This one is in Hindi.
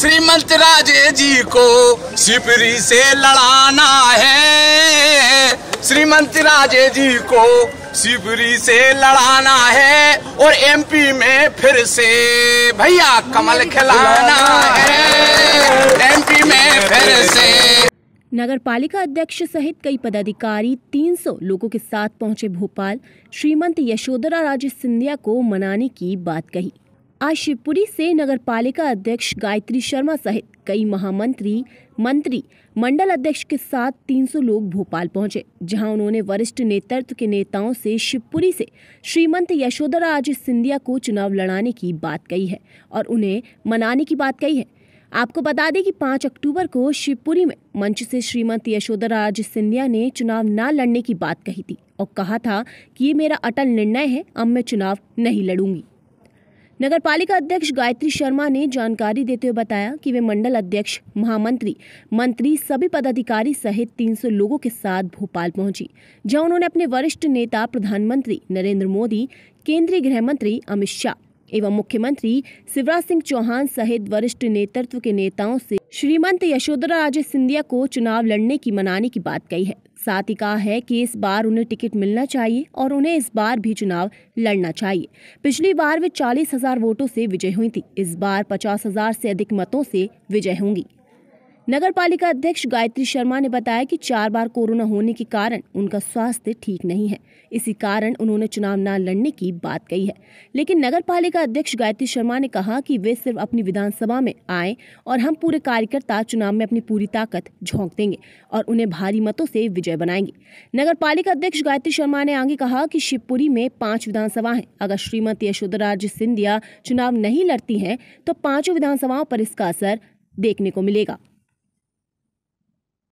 श्रीमंत राजे जी को सिपरी से लड़ाना है श्रीमंत राजे जी को सिपरी से लड़ाना है और एमपी में फिर से भैया कमल खिलाना है एमपी में फिर से नगर पालिका अध्यक्ष सहित कई पदाधिकारी 300 लोगों के साथ पहुंचे भोपाल श्रीमंत यशोधरा राजे सिंधिया को मनाने की बात कही आज शिवपुरी से नगर पालिका अध्यक्ष गायत्री शर्मा सहित कई महामंत्री मंत्री मंडल अध्यक्ष के साथ 300 लोग भोपाल पहुंचे जहां उन्होंने वरिष्ठ नेतृत्व के नेताओं से शिवपुरी से श्रीमंत यशोधराज सिंधिया को चुनाव लड़ाने की बात कही है और उन्हें मनाने की बात कही है आपको बता दें कि 5 अक्टूबर को शिवपुरी में मंच से श्रीमती यशोधराज सिंधिया ने चुनाव न लड़ने की बात कही थी और कहा था कि ये मेरा अटल निर्णय है अब मैं चुनाव नहीं लड़ूंगी नगर पालिका अध्यक्ष गायत्री शर्मा ने जानकारी देते हुए बताया कि वे मंडल अध्यक्ष महामंत्री मंत्री सभी पदाधिकारी सहित 300 लोगों के साथ भोपाल पहुंची जहां उन्होंने अपने वरिष्ठ नेता प्रधानमंत्री नरेंद्र मोदी केंद्रीय गृह मंत्री अमित शाह एवं मुख्यमंत्री शिवराज सिंह चौहान सहित वरिष्ठ नेतृत्व के नेताओं से श्रीमंत यशोधरा राजे सिंधिया को चुनाव लड़ने की मनाने की बात कही है साथ ही कहा है कि इस बार उन्हें टिकट मिलना चाहिए और उन्हें इस बार भी चुनाव लड़ना चाहिए पिछली बार वे चालीस हजार वोटों से विजय हुई थी इस बार पचास हजार से अधिक मतों से विजय होंगी नगर पालिका अध्यक्ष गायत्री शर्मा ने बताया कि चार बार कोरोना होने के कारण उनका स्वास्थ्य ठीक नहीं है इसी कारण उन्होंने चुनाव न लड़ने की बात कही है लेकिन नगर पालिका अध्यक्ष गायत्री शर्मा ने कहा कि वे सिर्फ अपनी विधानसभा में आए और हम पूरे कार्यकर्ता चुनाव में अपनी पूरी ताकत झोंक देंगे और उन्हें भारी मतों से विजय बनाएंगे नगर पालिका अध्यक्ष गायत्री शर्मा ने आगे कहा कि शिवपुरी में पांच विधानसभा है अगर श्रीमती यशोधराज सिंधिया चुनाव नहीं लड़ती है तो पांचों विधानसभाओं पर इसका असर देखने को मिलेगा